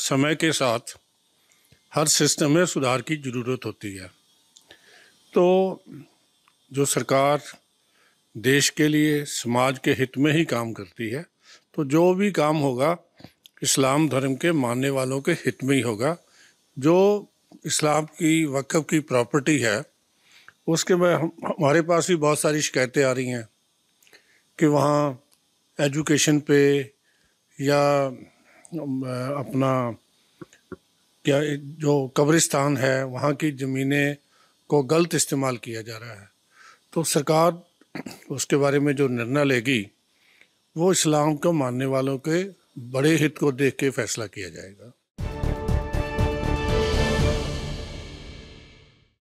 समय के साथ हर सिस्टम में सुधार की ज़रूरत होती है तो जो सरकार देश के लिए समाज के हित में ही काम करती है तो जो भी काम होगा इस्लाम धर्म के मानने वालों के हित में ही होगा जो इस्लाम की वक्फ़ की प्रॉपर्टी है उसके में हमारे पास भी बहुत सारी शिकायतें आ रही हैं कि वहाँ एजुकेशन पे या अपना क्या जो कब्रिस्तान है वहाँ की ज़मीनें को गलत इस्तेमाल किया जा रहा है तो सरकार उसके बारे में जो निर्णय लेगी वो इस्लाम को मानने वालों के बड़े हित को देख के फैसला किया जाएगा